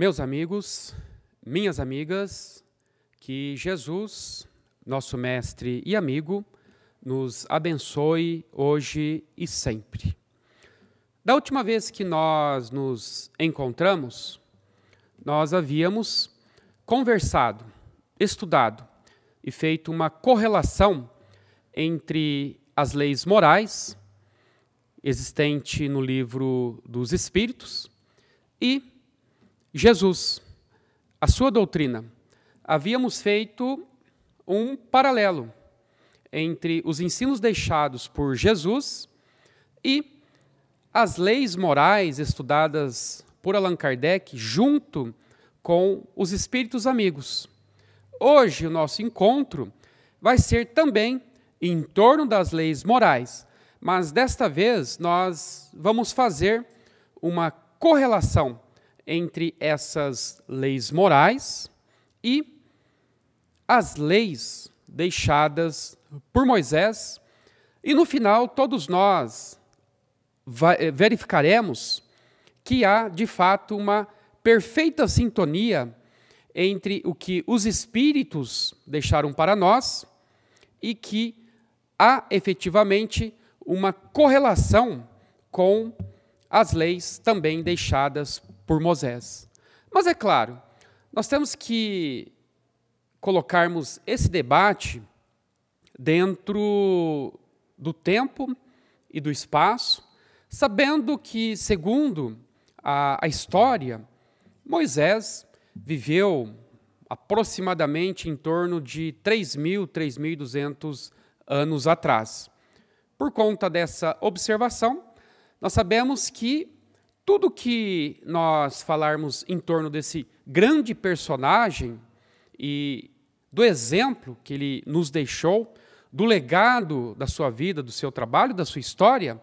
Meus amigos, minhas amigas, que Jesus, nosso mestre e amigo, nos abençoe hoje e sempre. Da última vez que nós nos encontramos, nós havíamos conversado, estudado e feito uma correlação entre as leis morais existente no livro dos Espíritos e Jesus, a sua doutrina. Havíamos feito um paralelo entre os ensinos deixados por Jesus e as leis morais estudadas por Allan Kardec junto com os espíritos amigos. Hoje o nosso encontro vai ser também em torno das leis morais, mas desta vez nós vamos fazer uma correlação entre essas leis morais e as leis deixadas por Moisés. E no final, todos nós eh, verificaremos que há, de fato, uma perfeita sintonia entre o que os espíritos deixaram para nós e que há efetivamente uma correlação com as leis também deixadas por Moisés. Mas é claro, nós temos que colocarmos esse debate dentro do tempo e do espaço, sabendo que, segundo a, a, história, Moisés viveu aproximadamente em torno de 3.000, 3.200 anos atrás. Por conta dessa observação, nós sabemos que tudo que nós falarmos em torno desse grande personagem e do exemplo que ele nos deixou, do legado da sua vida, do seu trabalho, da sua história,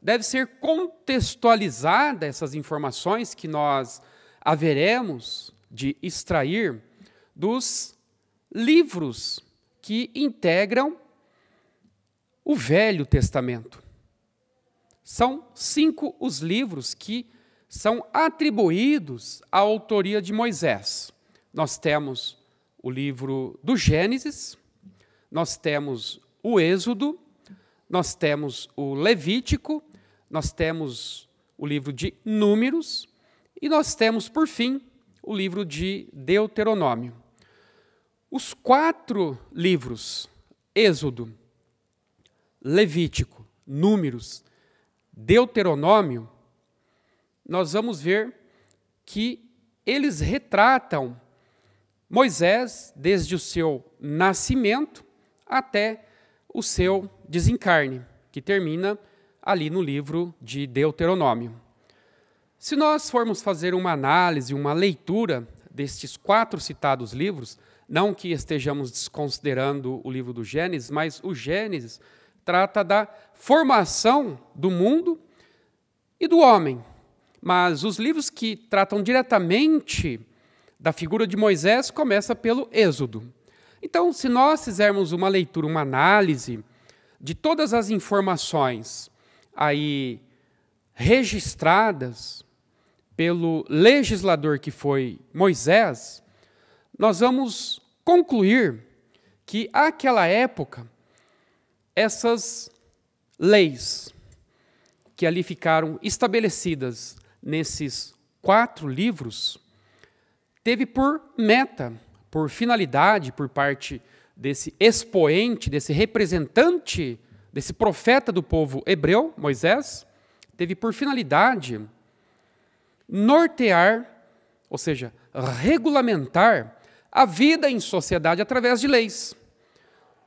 deve ser contextualizada essas informações que nós haveremos de extrair dos livros que integram o Velho Testamento. São cinco os livros que são atribuídos à autoria de Moisés. Nós temos o livro do Gênesis, nós temos o Êxodo, nós temos o Levítico, nós temos o livro de Números e nós temos, por fim, o livro de Deuteronômio. Os quatro livros, Êxodo, Levítico, Números Deuteronômio, nós vamos ver que eles retratam Moisés desde o seu nascimento até o seu desencarne, que termina ali no livro de Deuteronômio. Se nós formos fazer uma análise, uma leitura destes quatro citados livros, não que estejamos desconsiderando o livro do Gênesis, mas o Gênesis trata da formação do mundo e do homem. Mas os livros que tratam diretamente da figura de Moisés começa pelo Êxodo. Então, se nós fizermos uma leitura, uma análise de todas as informações aí registradas pelo legislador que foi Moisés, nós vamos concluir que aquela época essas leis que ali ficaram estabelecidas nesses quatro livros teve por meta, por finalidade, por parte desse expoente, desse representante, desse profeta do povo hebreu, Moisés, teve por finalidade nortear, ou seja, regulamentar a vida em sociedade através de leis.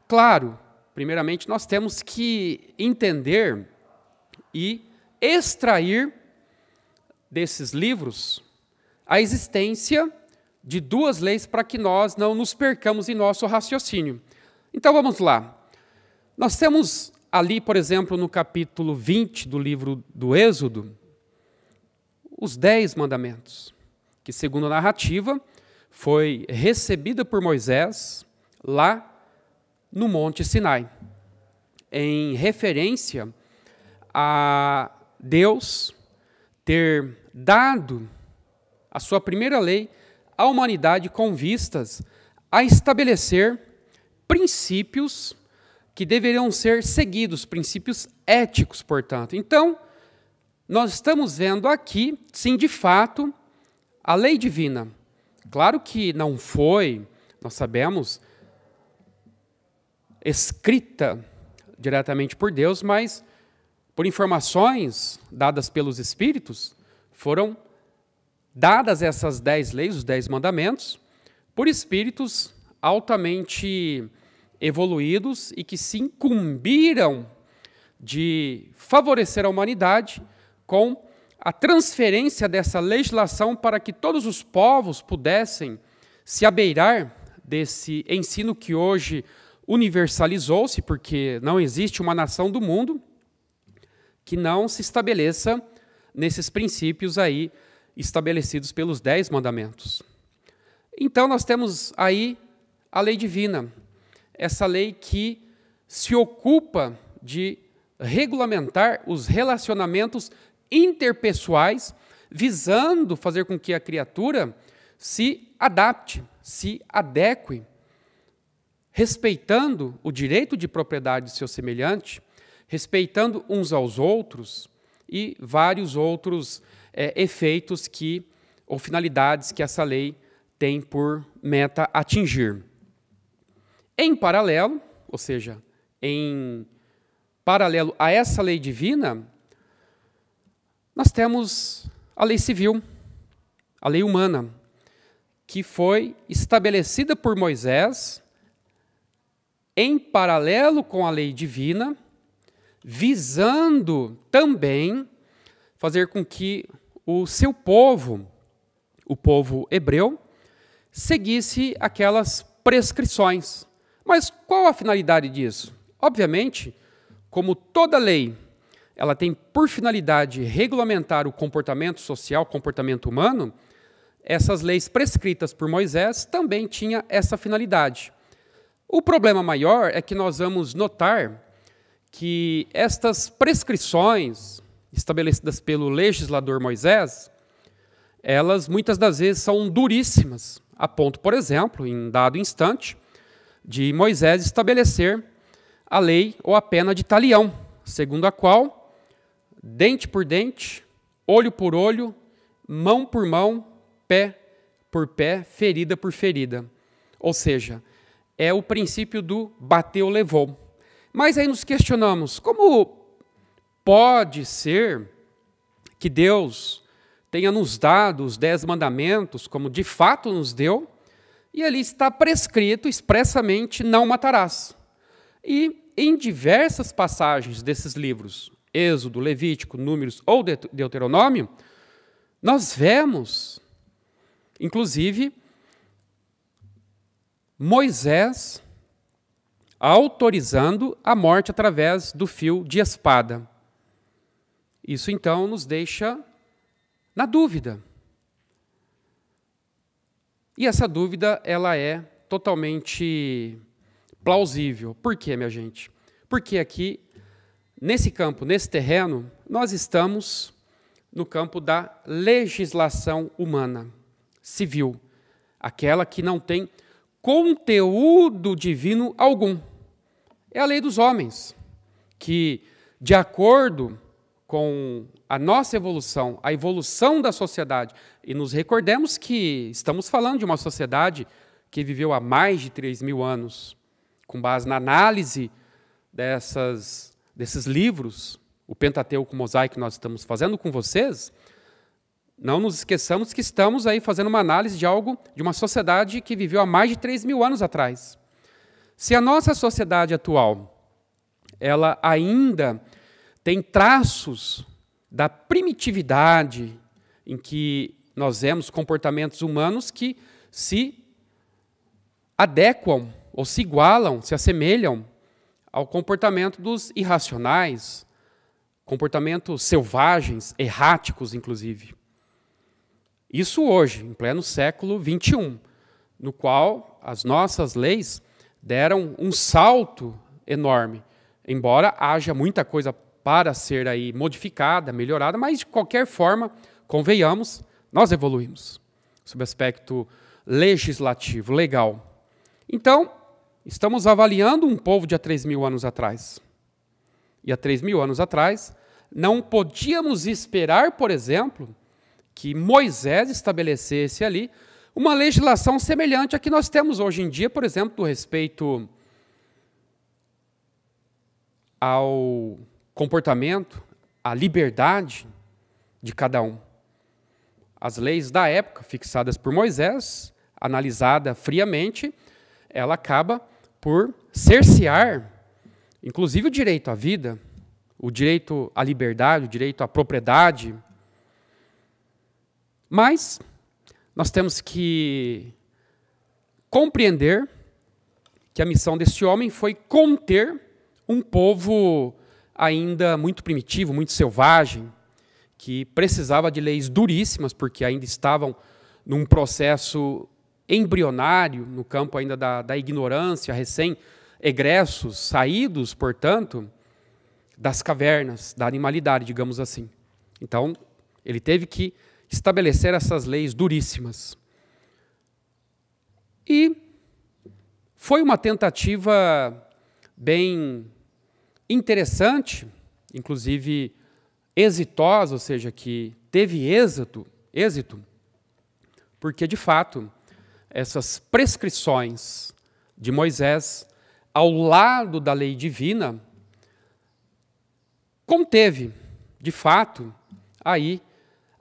Claro, primeiramente, nós temos que entender e extrair desses livros a existência de duas leis para que nós não nos percamos em nosso raciocínio. Então vamos lá. Nós temos ali, por exemplo, no capítulo 20 do livro do Êxodo, os dez mandamentos, que, segundo a narrativa, foi recebida por Moisés lá no Monte Sinai, em referência a Deus ter dado a sua primeira lei à humanidade com vistas a estabelecer princípios que deveriam ser seguidos, princípios éticos, portanto. Então, nós estamos vendo aqui, sim, de fato, a lei divina. Claro que não foi, nós sabemos, escrita diretamente por Deus, mas por informações dadas pelos Espíritos, foram dadas essas dez leis, os dez mandamentos, por Espíritos altamente evoluídos e que se incumbiram de favorecer a humanidade com a transferência dessa legislação para que todos os povos pudessem se abeirar desse ensino que hoje universalizou-se, porque não existe uma nação do mundo que não se estabeleça nesses princípios aí estabelecidos pelos dez mandamentos. Então nós temos aí a lei divina, essa lei que se ocupa de regulamentar os relacionamentos interpessoais, visando fazer com que a criatura se adapte, se adeque respeitando o direito de propriedade de seu semelhante, respeitando uns aos outros e vários outros é, efeitos que ou finalidades que essa lei tem por meta atingir. Em paralelo, ou seja, em paralelo a essa lei divina, nós temos a lei civil, a lei humana, que foi estabelecida por Moisés em paralelo com a lei divina, visando também fazer com que o seu povo, o povo hebreu, seguisse aquelas prescrições. Mas qual a finalidade disso? Obviamente, como toda lei, ela tem por finalidade regulamentar o comportamento social, comportamento humano, essas leis prescritas por Moisés também tinha essa finalidade. O problema maior é que nós vamos notar que estas prescrições estabelecidas pelo legislador Moisés, elas muitas das vezes são duríssimas, a ponto, por exemplo, em dado instante, de Moisés estabelecer a lei ou a pena de talião, segundo a qual dente por dente, olho por olho, mão por mão, pé por pé, ferida por ferida. Ou seja, é o princípio do bateu, levou. Mas aí nos questionamos: como pode ser que Deus tenha nos dado os dez mandamentos, como de fato nos deu, e ali está prescrito expressamente: não matarás. E em diversas passagens desses livros, Êxodo, Levítico, Números ou Deuteronômio, nós vemos, inclusive, Moisés autorizando a morte através do fio de espada. Isso então nos deixa na dúvida. E essa dúvida ela é totalmente plausível. Por quê, minha gente? Porque aqui nesse campo, nesse terreno, nós estamos no campo da legislação humana civil, aquela que não tem conteúdo divino algum. É a lei dos homens, que, de acordo com a nossa evolução, a evolução da sociedade, e nos recordemos que estamos falando de uma sociedade que viveu há mais de 3 mil anos, com base na análise dessas, desses livros, o Pentateuco o Mosaico que nós estamos fazendo com vocês, não nos esqueçamos que estamos aí fazendo uma análise de algo, de uma sociedade que viveu há mais de 3 mil anos atrás. Se a nossa sociedade atual, ela ainda tem traços da primitividade em que nós vemos comportamentos humanos que se adequam ou se igualam, se assemelham ao comportamento dos irracionais, comportamentos selvagens, erráticos, inclusive. Isso hoje, em pleno século XXI, no qual as nossas leis deram um salto enorme. Embora haja muita coisa para ser aí modificada, melhorada, mas de qualquer forma, convenhamos, nós evoluímos sob aspecto legislativo, legal. Então, estamos avaliando um povo de há 3 mil anos atrás. E há 3 mil anos atrás, não podíamos esperar, por exemplo, que Moisés estabelecesse ali uma legislação semelhante à que nós temos hoje em dia, por exemplo, do respeito ao comportamento, à liberdade de cada um. As leis da época, fixadas por Moisés, analisada friamente, ela acaba por cercear, inclusive, o direito à vida, o direito à liberdade, o direito à propriedade, mas nós temos que compreender que a missão desse homem foi conter um povo ainda muito primitivo, muito selvagem, que precisava de leis duríssimas, porque ainda estavam num processo embrionário, no campo ainda da, da ignorância, recém-egressos, saídos, portanto, das cavernas, da animalidade, digamos assim. Então, ele teve que estabelecer essas leis duríssimas. E foi uma tentativa bem interessante, inclusive exitosa, ou seja, que teve êxito, êxito, porque de fato essas prescrições de Moisés ao lado da lei divina conteve, de fato, aí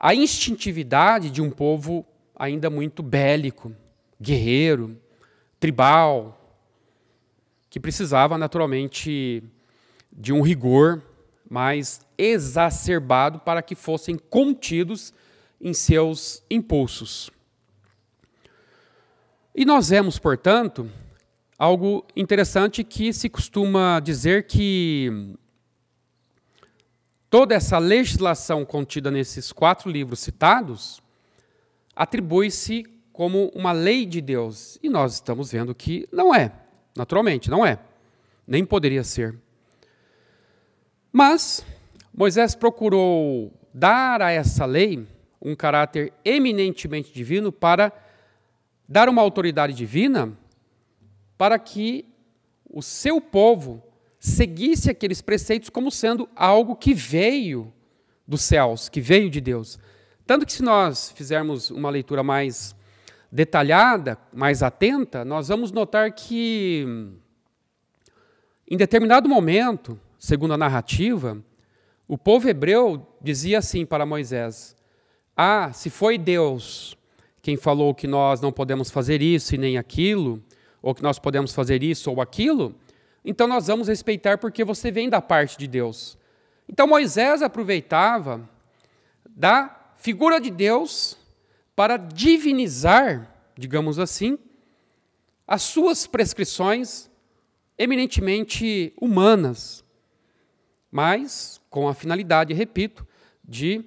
a instintividade de um povo ainda muito bélico, guerreiro, tribal, que precisava naturalmente de um rigor mais exacerbado para que fossem contidos em seus impulsos. E nós vemos, portanto, algo interessante que se costuma dizer que toda essa legislação contida nesses quatro livros citados atribui-se como uma lei de Deus. E nós estamos vendo que não é, naturalmente, não é. Nem poderia ser. Mas Moisés procurou dar a essa lei um caráter eminentemente divino para dar uma autoridade divina para que o seu povo seguisse aqueles preceitos como sendo algo que veio dos céus, que veio de Deus. Tanto que, se nós fizermos uma leitura mais detalhada, mais atenta, nós vamos notar que, em determinado momento, segundo a narrativa, o povo hebreu dizia assim para Moisés: Ah, se foi Deus quem falou que nós não podemos fazer isso e nem aquilo, ou que nós podemos fazer isso ou aquilo, então nós vamos respeitar porque você vem da parte de Deus. Então Moisés aproveitava da figura de Deus para divinizar, digamos assim, as suas prescrições eminentemente humanas, mas com a finalidade, repito, de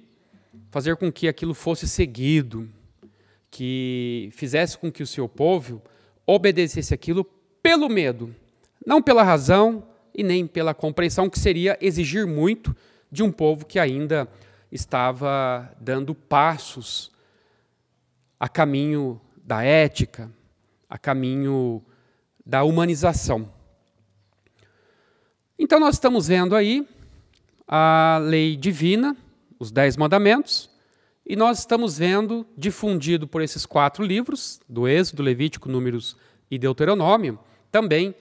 fazer com que aquilo fosse seguido, que fizesse com que o seu povo obedecesse aquilo pelo medo, não pela razão e nem pela compreensão, que seria exigir muito de um povo que ainda estava dando passos a caminho da ética, a caminho da humanização. Então, nós estamos vendo aí a lei divina, os Dez Mandamentos, e nós estamos vendo difundido por esses quatro livros, do Êxodo, Levítico, Números e Deuteronômio, também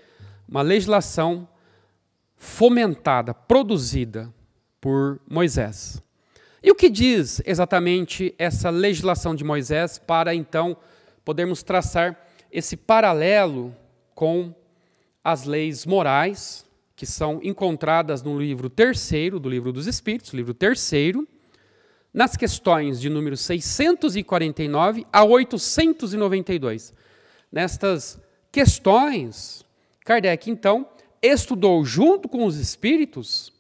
uma legislação fomentada, produzida por Moisés. E o que diz exatamente essa legislação de Moisés para então podermos traçar esse paralelo com as leis morais que são encontradas no livro terceiro do livro dos Espíritos, livro terceiro, nas questões de número 649 a 892. Nestas questões, Kardec, então, estudou junto com os espíritos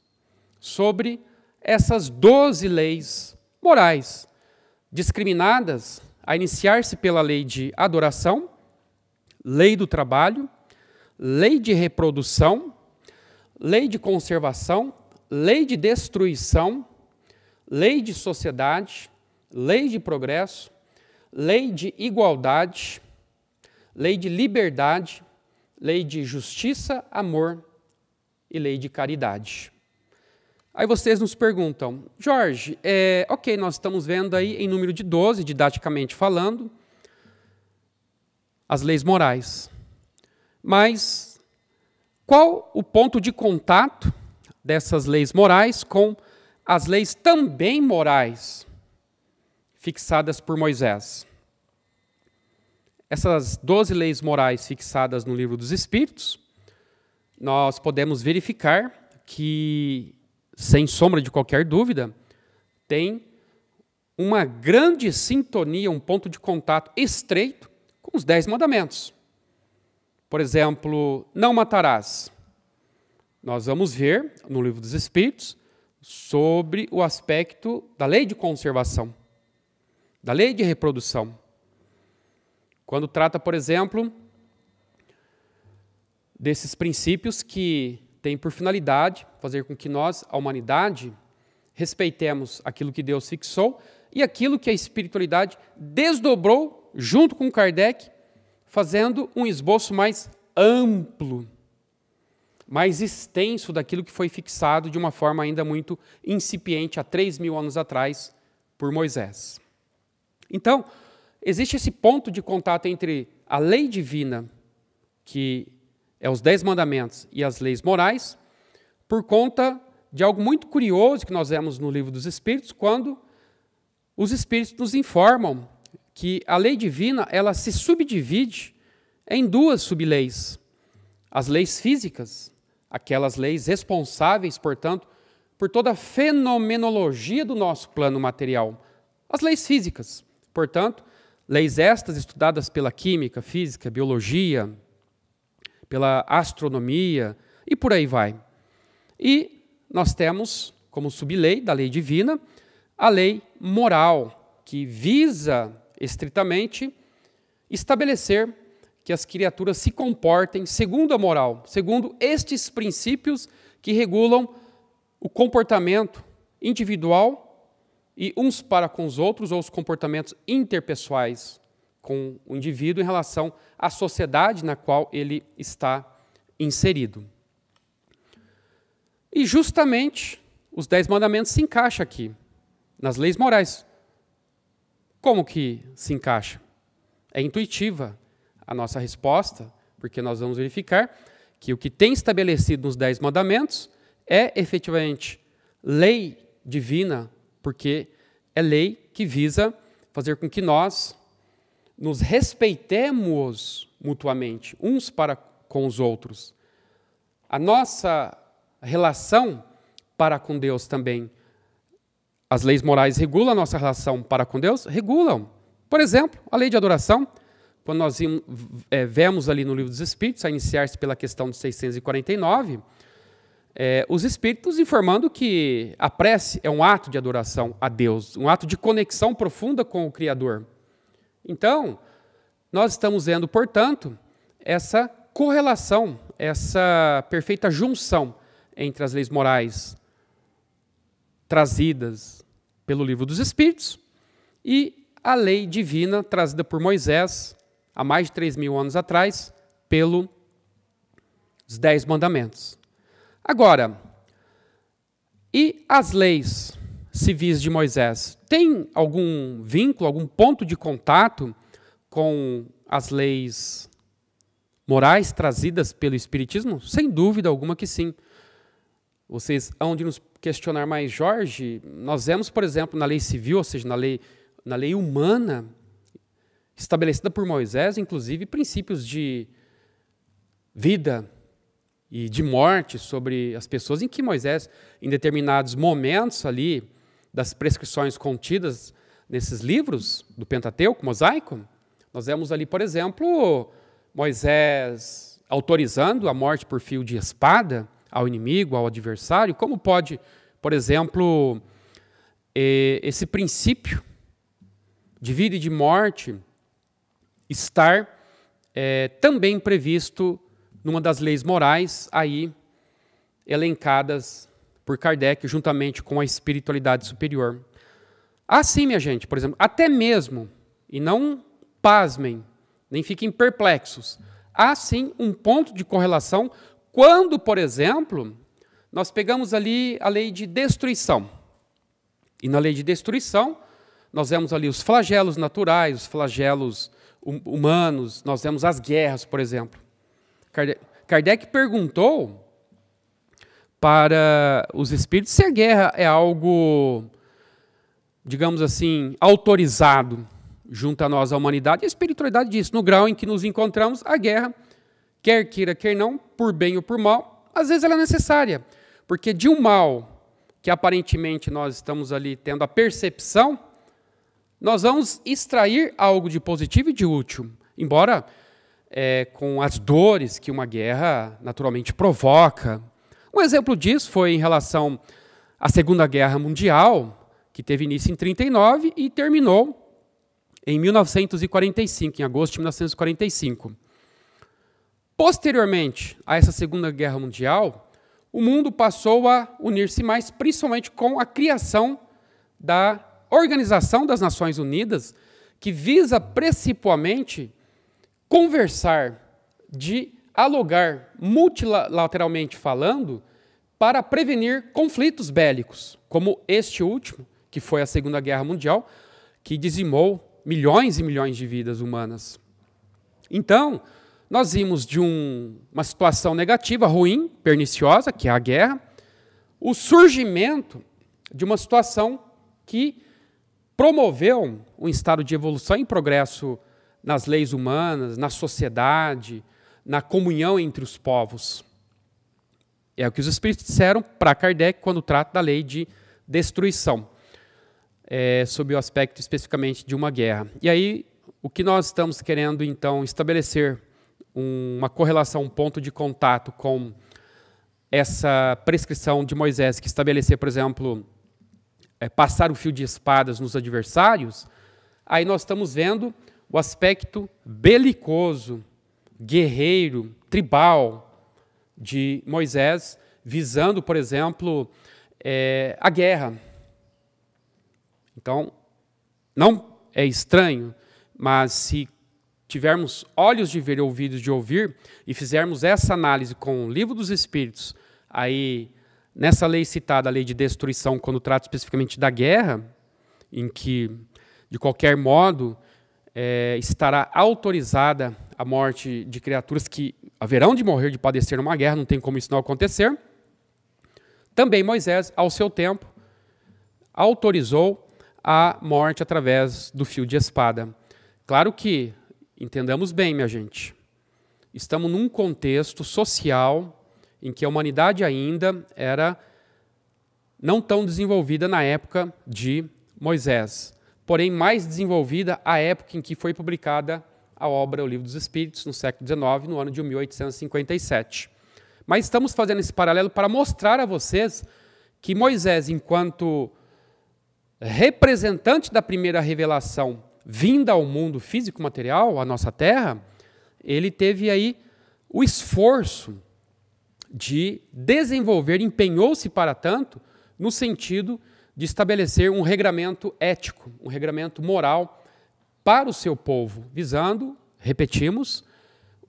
sobre essas doze leis morais, discriminadas a iniciar-se pela lei de adoração, lei do trabalho, lei de reprodução, lei de conservação, lei de destruição, lei de sociedade, lei de progresso, lei de igualdade, lei de liberdade, lei de justiça, amor e lei de caridade. Aí vocês nos perguntam, Jorge, é, ok, nós estamos vendo aí em número de 12, didaticamente falando, as leis morais. Mas qual o ponto de contato dessas leis morais com as leis também morais fixadas por Moisés? essas 12 leis morais fixadas no livro dos Espíritos, nós podemos verificar que, sem sombra de qualquer dúvida, tem uma grande sintonia, um ponto de contato estreito com os Dez Mandamentos. Por exemplo, não matarás. Nós vamos ver no livro dos Espíritos sobre o aspecto da lei de conservação, da lei de reprodução. Quando trata, por exemplo, desses princípios que têm por finalidade fazer com que nós, a humanidade, respeitemos aquilo que Deus fixou e aquilo que a espiritualidade desdobrou junto com Kardec, fazendo um esboço mais amplo, mais extenso daquilo que foi fixado de uma forma ainda muito incipiente há 3 mil anos atrás por Moisés. Então, existe esse ponto de contato entre a lei divina, que é os Dez Mandamentos, e as leis morais, por conta de algo muito curioso que nós vemos no Livro dos Espíritos, quando os Espíritos nos informam que a lei divina ela se subdivide em duas subleis: as leis físicas, aquelas leis responsáveis, portanto, por toda a fenomenologia do nosso plano material, as leis físicas, portanto, Leis estas estudadas pela química, física, biologia, pela astronomia e por aí vai. E nós temos, como sublei da lei divina, a lei moral, que visa estritamente estabelecer que as criaturas se comportem segundo a moral, segundo estes princípios que regulam o comportamento individual e uns para com os outros, ou os comportamentos interpessoais com o indivíduo em relação à sociedade na qual ele está inserido. E justamente os Dez Mandamentos se encaixam aqui, nas leis morais. Como que se encaixa? É intuitiva a nossa resposta, porque nós vamos verificar que o que tem estabelecido nos Dez Mandamentos é efetivamente lei divina porque é lei que visa fazer com que nós nos respeitemos mutuamente, uns para com os outros. A nossa relação para com Deus também. As leis morais regulam a nossa relação para com Deus? Regulam. Por exemplo, a lei de adoração, quando nós é, vemos ali no Livro dos Espíritos, a iniciar-se pela questão de 649, é, os espíritos informando que a prece é um ato de adoração a Deus, um ato de conexão profunda com o Criador. Então, nós estamos vendo, portanto, essa correlação, essa perfeita junção entre as leis morais trazidas pelo livro dos Espíritos e a lei divina trazida por Moisés há mais de 3 mil anos atrás pelos Dez Mandamentos. Agora, e as leis civis de Moisés? Tem algum vínculo, algum ponto de contato com as leis morais trazidas pelo Espiritismo? Sem dúvida alguma que sim. Vocês hão de nos questionar mais, Jorge. Nós vemos, por exemplo, na lei civil, ou seja, na lei, na lei humana, estabelecida por Moisés, inclusive princípios de vida, e de morte sobre as pessoas, em que Moisés, em determinados momentos ali, das prescrições contidas nesses livros do Pentateuco, mosaico, nós vemos ali, por exemplo, Moisés autorizando a morte por fio de espada ao inimigo, ao adversário. Como pode, por exemplo, esse princípio de vida e de morte estar eh, também previsto numa das leis morais aí elencadas por Kardec juntamente com a espiritualidade superior. Assim, minha gente, por exemplo, até mesmo, e não pasmem, nem fiquem perplexos, há sim um ponto de correlação quando, por exemplo, nós pegamos ali a lei de destruição. E na lei de destruição, nós vemos ali os flagelos naturais, os flagelos hum, humanos, nós vemos as guerras, por exemplo. Kardec, Kardec perguntou para os espíritos se a guerra é algo, digamos assim, autorizado junto a nós, a humanidade, e a espiritualidade diz: no grau em que nos encontramos, a guerra, quer queira, quer não, por bem ou por mal, às vezes ela é necessária. Porque de um mal que aparentemente nós estamos ali tendo a percepção, nós vamos extrair algo de positivo e de útil. Embora é, com as dores que uma guerra naturalmente provoca. Um exemplo disso foi em relação à Segunda Guerra Mundial, que teve início em 1939 e terminou em 1945, em agosto de 1945. Posteriormente a essa Segunda Guerra Mundial, o mundo passou a unir-se mais, principalmente com a criação da Organização das Nações Unidas, que visa principalmente conversar, de alugar multilateralmente falando, para prevenir conflitos bélicos, como este último, que foi a Segunda Guerra Mundial, que dizimou milhões e milhões de vidas humanas. Então, nós vimos de um, uma situação negativa, ruim, perniciosa, que é a guerra, o surgimento de uma situação que promoveu um estado de evolução e progresso nas leis humanas, na sociedade, na comunhão entre os povos. É o que os espíritos disseram para Kardec quando trata da lei de destruição, é, sob o aspecto especificamente de uma guerra. E aí, o que nós estamos querendo, então, estabelecer uma correlação, um ponto de contato com essa prescrição de Moisés, que estabelecia, por exemplo, é, passar o fio de espadas nos adversários, aí nós estamos vendo o aspecto belicoso, guerreiro, tribal de Moisés, visando, por exemplo, é, a guerra. Então, não é estranho, mas se tivermos olhos de ver e ouvidos de ouvir e fizermos essa análise com o livro dos Espíritos, aí nessa lei citada, a lei de destruição, quando trata especificamente da guerra, em que, de qualquer modo, é, estará autorizada a morte de criaturas que haverão de morrer de padecer numa guerra, não tem como isso não acontecer. Também Moisés, ao seu tempo, autorizou a morte através do fio de espada. Claro que, entendamos bem, minha gente, estamos num contexto social em que a humanidade ainda era não tão desenvolvida na época de Moisés porém mais desenvolvida à época em que foi publicada a obra O Livro dos Espíritos, no século XIX, no ano de 1857. Mas estamos fazendo esse paralelo para mostrar a vocês que Moisés, enquanto representante da primeira revelação vinda ao mundo físico-material, à nossa Terra, ele teve aí o esforço de desenvolver, empenhou-se para tanto, no sentido de de estabelecer um regramento ético, um regramento moral para o seu povo, visando, repetimos,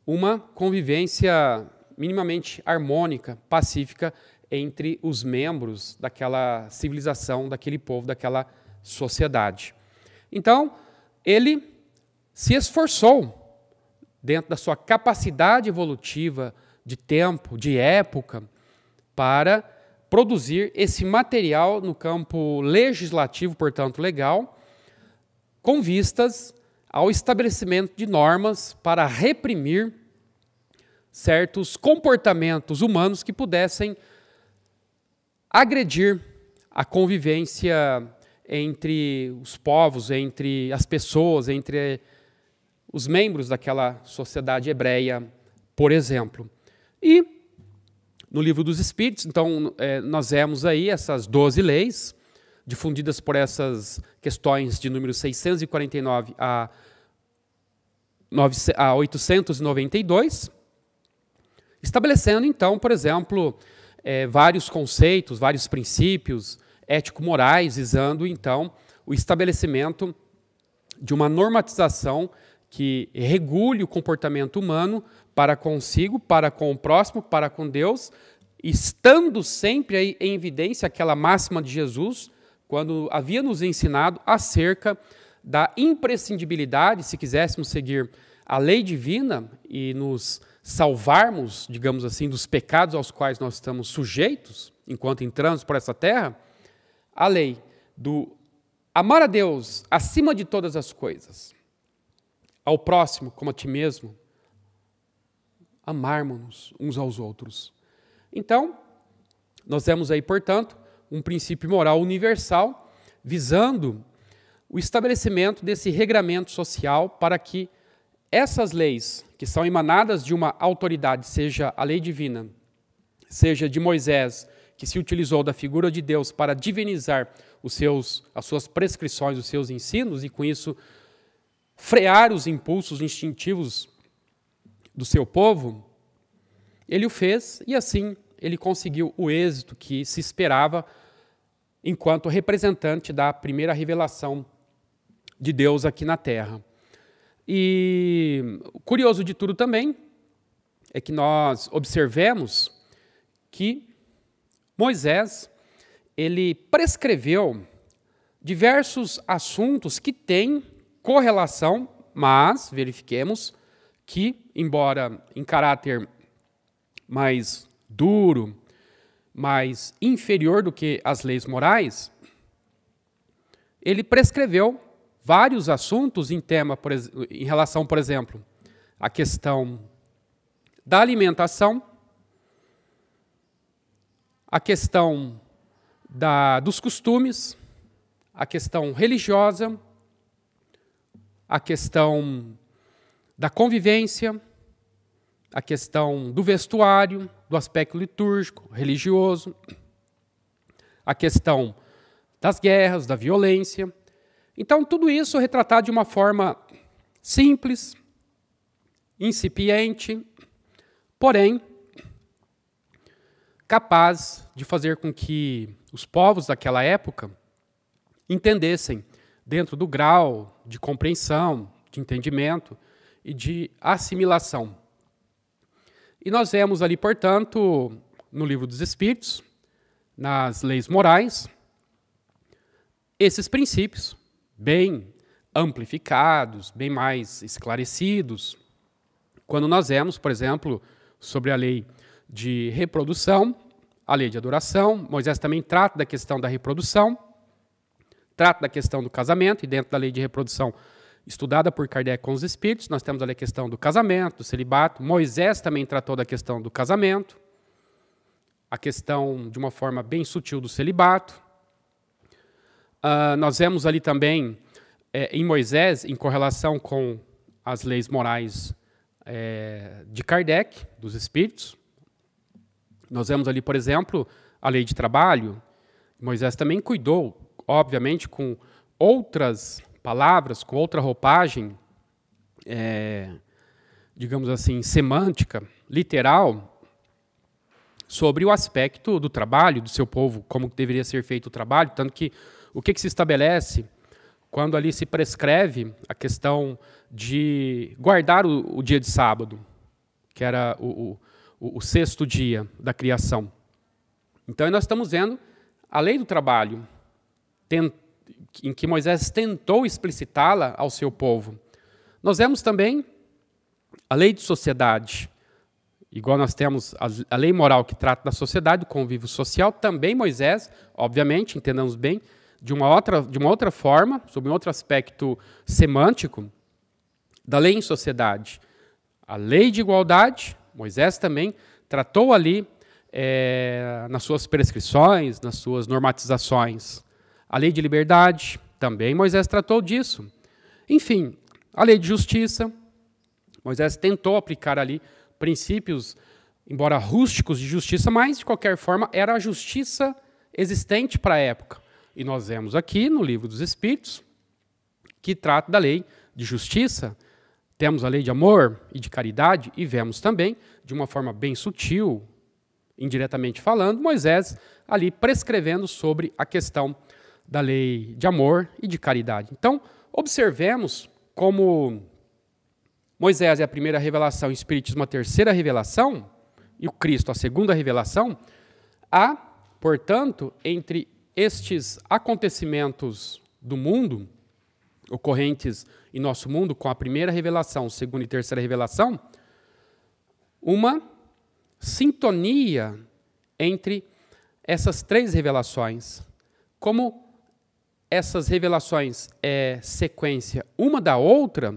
uma convivência minimamente harmônica, pacífica entre os membros daquela civilização, daquele povo, daquela sociedade. Então, ele se esforçou dentro da sua capacidade evolutiva de tempo, de época, para produzir esse material no campo legislativo, portanto, legal, com vistas ao estabelecimento de normas para reprimir certos comportamentos humanos que pudessem agredir a convivência entre os povos, entre as pessoas, entre os membros daquela sociedade hebreia, por exemplo. E no Livro dos Espíritos. Então, é, nós vemos aí essas 12 leis, difundidas por essas questões de número 649 a, 9, a 892, estabelecendo, então, por exemplo, é, vários conceitos, vários princípios ético-morais, visando, então, o estabelecimento de uma normatização que regule o comportamento humano para consigo, para com o próximo, para com Deus, estando sempre em evidência aquela máxima de Jesus, quando havia nos ensinado acerca da imprescindibilidade, se quiséssemos seguir a lei divina e nos salvarmos, digamos assim, dos pecados aos quais nós estamos sujeitos enquanto entramos por essa terra, a lei do amar a Deus acima de todas as coisas, ao próximo como a ti mesmo, amarmos-nos uns aos outros. Então, nós temos aí, portanto, um princípio moral universal visando o estabelecimento desse regramento social para que essas leis que são emanadas de uma autoridade, seja a lei divina, seja de Moisés, que se utilizou da figura de Deus para divinizar os seus, as suas prescrições, os seus ensinos e com isso frear os impulsos instintivos do seu povo, ele o fez e assim ele conseguiu o êxito que se esperava enquanto representante da primeira revelação de Deus aqui na Terra. E curioso de tudo também é que nós observemos que Moisés ele prescreveu diversos assuntos que têm correlação, mas verifiquemos que, embora em caráter mais duro, mais inferior do que as leis morais, ele prescreveu vários assuntos em tema, por, em relação, por exemplo, à questão da alimentação, à questão da, dos costumes, à questão religiosa, à questão da convivência, a questão do vestuário, do aspecto litúrgico, religioso, a questão das guerras, da violência. Então, tudo isso é retratado de uma forma simples, incipiente, porém capaz de fazer com que os povos daquela época entendessem, dentro do grau de compreensão, de entendimento, e de assimilação. E nós vemos ali, portanto, no livro dos Espíritos, nas leis morais, esses princípios bem amplificados, bem mais esclarecidos. Quando nós vemos, por exemplo, sobre a lei de reprodução, a lei de adoração, Moisés também trata da questão da reprodução, trata da questão do casamento, e dentro da lei de reprodução estudada por Kardec com os espíritos. Nós temos ali a questão do casamento, do celibato. Moisés também tratou da questão do casamento, a questão de uma forma bem sutil do celibato. Uh, nós vemos ali também é, em Moisés, em correlação com as leis morais é, de Kardec, dos espíritos. Nós vemos ali, por exemplo, a lei de trabalho. Moisés também cuidou, obviamente, com outras palavras, com outra roupagem, é, digamos assim, semântica, literal, sobre o aspecto do trabalho, do seu povo, como deveria ser feito o trabalho, tanto que o que, que se estabelece quando ali se prescreve a questão de guardar o, o dia de sábado, que era o, o, o sexto dia da criação. Então, nós estamos vendo a lei do trabalho tentando em que Moisés tentou explicitá-la ao seu povo. Nós vemos também a lei de sociedade. Igual nós temos a lei moral que trata da sociedade, do convívio social, também Moisés, obviamente, entendamos bem, de uma outra, de uma outra forma, sob um outro aspecto semântico, da lei em sociedade. A lei de igualdade, Moisés também tratou ali é, nas suas prescrições, nas suas normatizações. A lei de liberdade, também Moisés tratou disso. Enfim, a lei de justiça, Moisés tentou aplicar ali princípios, embora rústicos, de justiça, mas, de qualquer forma, era a justiça existente para a época. E nós vemos aqui no livro dos Espíritos que trata da lei de justiça. Temos a lei de amor e de caridade, e vemos também, de uma forma bem sutil, indiretamente falando, Moisés ali prescrevendo sobre a questão da lei de amor e de caridade. Então, observemos como Moisés é a primeira revelação, o Espiritismo a terceira revelação, e o Cristo a segunda revelação, há, portanto, entre estes acontecimentos do mundo, ocorrentes em nosso mundo, com a primeira revelação, segunda e terceira revelação, uma sintonia entre essas três revelações, como essas revelações é sequência uma da outra,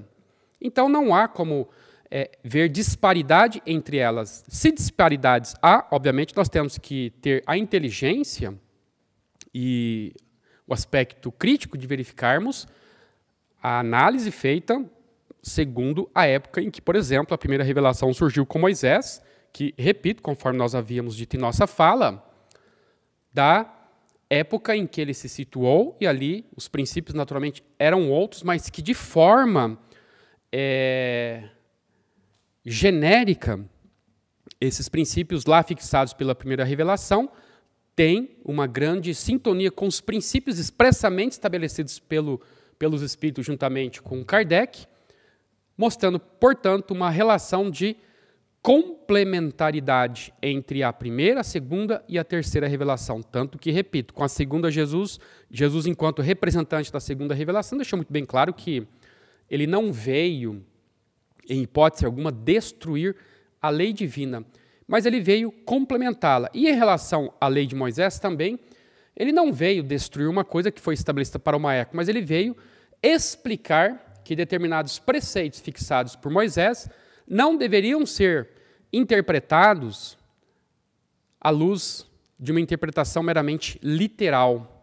então não há como é, ver disparidade entre elas. Se disparidades há, obviamente nós temos que ter a inteligência e o aspecto crítico de verificarmos a análise feita segundo a época em que, por exemplo, a primeira revelação surgiu com Moisés, que, repito, conforme nós havíamos dito em nossa fala, dá época em que ele se situou, e ali os princípios naturalmente eram outros, mas que de forma é, genérica, esses princípios lá fixados pela primeira revelação têm uma grande sintonia com os princípios expressamente estabelecidos pelo, pelos espíritos juntamente com Kardec, mostrando, portanto, uma relação de complementaridade entre a primeira, a segunda e a terceira revelação. Tanto que, repito, com a segunda, Jesus, Jesus, enquanto representante da segunda revelação, deixou muito bem claro que ele não veio, em hipótese alguma, destruir a lei divina, mas ele veio complementá-la. E em relação à lei de Moisés também, ele não veio destruir uma coisa que foi estabelecida para uma época, mas ele veio explicar que determinados preceitos fixados por Moisés não deveriam ser interpretados à luz de uma interpretação meramente literal,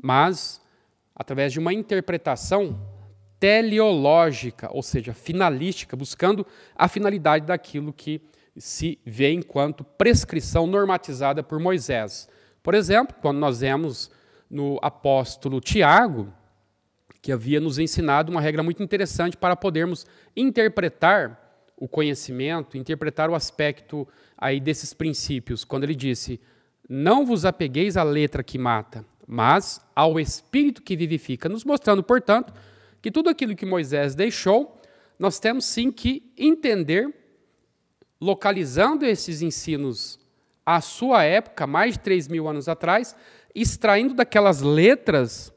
mas através de uma interpretação teleológica, ou seja, finalística, buscando a finalidade daquilo que se vê enquanto prescrição normatizada por Moisés. Por exemplo, quando nós vemos no apóstolo Tiago, que havia nos ensinado uma regra muito interessante para podermos interpretar o conhecimento, interpretar o aspecto aí desses princípios, quando ele disse: "Não vos apegueis à letra que mata, mas ao espírito que vivifica", nos mostrando, portanto, que tudo aquilo que Moisés deixou, nós temos sim que entender localizando esses ensinos à sua época, mais de 3 mil anos atrás, extraindo daquelas letras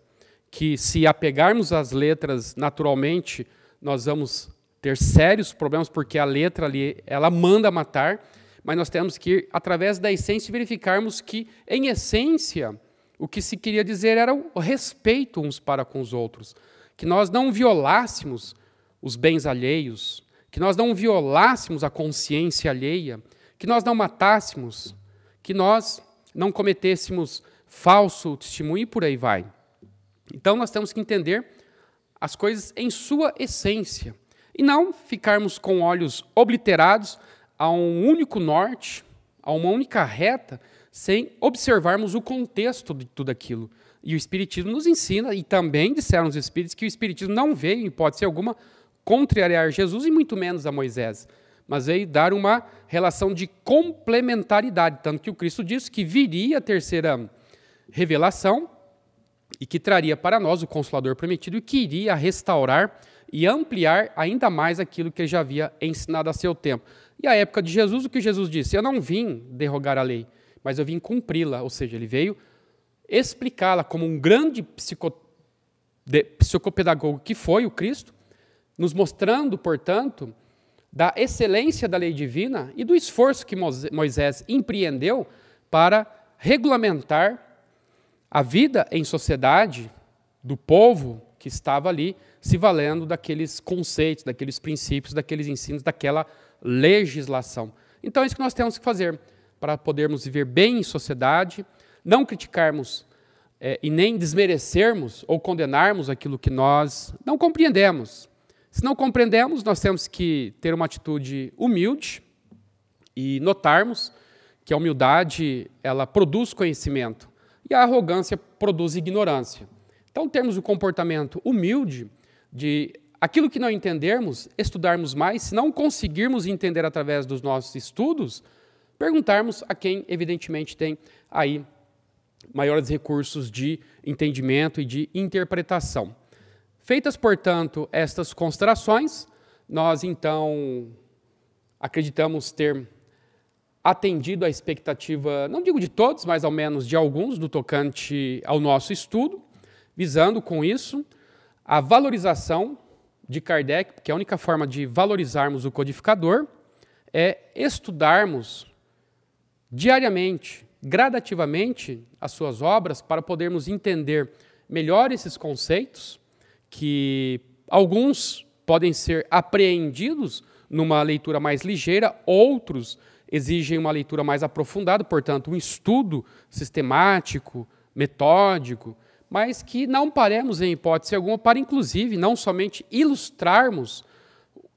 que, se apegarmos às letras naturalmente, nós vamos ter sérios problemas, porque a letra ali, ela manda matar, mas nós temos que ir através da essência verificarmos que, em essência, o que se queria dizer era o respeito uns para com os outros, que nós não violássemos os bens alheios, que nós não violássemos a consciência alheia, que nós não matássemos, que nós não cometêssemos falso testemunho e por aí vai. Então nós temos que entender as coisas em sua essência e não ficarmos com olhos obliterados a um único norte, a uma única reta, sem observarmos o contexto de tudo aquilo. E o Espiritismo nos ensina, e também disseram os Espíritos, que o Espiritismo não veio, em hipótese alguma, contrariar Jesus e muito menos a Moisés, mas veio dar uma relação de complementaridade. Tanto que o Cristo disse que viria a terceira revelação e que traria para nós o Consolador prometido e que iria restaurar e ampliar ainda mais aquilo que ele já havia ensinado a seu tempo. E a época de Jesus, o que Jesus disse? Eu não vim derrogar a lei, mas eu vim cumpri-la, ou seja, ele veio explicá-la como um grande psico, de, psicopedagogo que foi o Cristo, nos mostrando, portanto, da excelência da lei divina e do esforço que Moisés empreendeu para regulamentar a vida em sociedade do povo que estava ali se valendo daqueles conceitos, daqueles princípios, daqueles ensinos, daquela legislação. Então é isso que nós temos que fazer para podermos viver bem em sociedade, não criticarmos é, e nem desmerecermos ou condenarmos aquilo que nós não compreendemos. Se não compreendemos, nós temos que ter uma atitude humilde e notarmos que a humildade ela produz conhecimento e a arrogância produz ignorância. Então, termos o um comportamento humilde de aquilo que não entendermos, estudarmos mais, se não conseguirmos entender através dos nossos estudos, perguntarmos a quem evidentemente tem aí maiores recursos de entendimento e de interpretação. Feitas, portanto, estas considerações, nós então acreditamos ter atendido a expectativa, não digo de todos, mas ao menos de alguns, do tocante ao nosso estudo, visando com isso a valorização de Kardec, porque a única forma de valorizarmos o codificador é estudarmos diariamente, gradativamente, as suas obras para podermos entender melhor esses conceitos que alguns podem ser apreendidos numa leitura mais ligeira, outros exigem uma leitura mais aprofundada, portanto, um estudo sistemático, metódico mas que não paremos em hipótese alguma para, inclusive, não somente ilustrarmos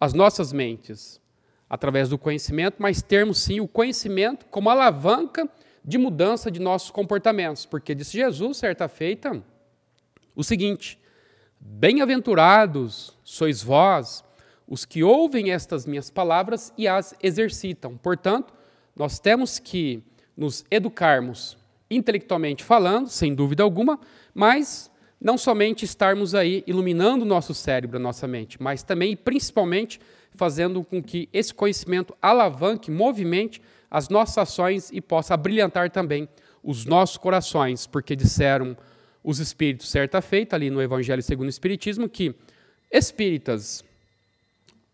as nossas mentes através do conhecimento, mas termos sim o conhecimento como alavanca de mudança de nossos comportamentos. Porque disse Jesus, certa feita, o seguinte: Bem-aventurados sois vós, os que ouvem estas minhas palavras e as exercitam. Portanto, nós temos que nos educarmos intelectualmente falando, sem dúvida alguma, mas não somente estarmos aí iluminando o nosso cérebro, a nossa mente, mas também e principalmente fazendo com que esse conhecimento alavanque, movimente as nossas ações e possa abrilhantar também os nossos corações, porque disseram os espíritos certa feita ali no Evangelho segundo o Espiritismo que espíritas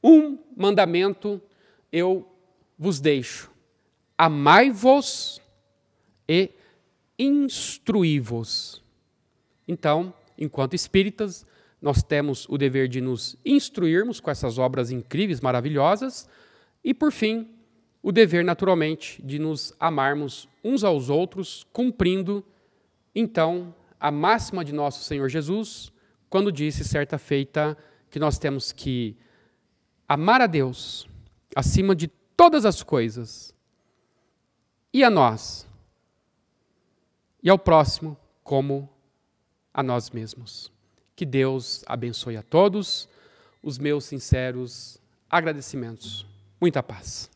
um mandamento eu vos deixo: amai-vos e instruí-vos. Então, enquanto espíritas, nós temos o dever de nos instruirmos com essas obras incríveis, maravilhosas, e por fim, o dever, naturalmente, de nos amarmos uns aos outros, cumprindo, então, a máxima de nosso Senhor Jesus, quando disse, certa feita, que nós temos que amar a Deus acima de todas as coisas e a nós e ao próximo como a nós mesmos. Que Deus abençoe a todos. Os meus sinceros agradecimentos. Muita paz.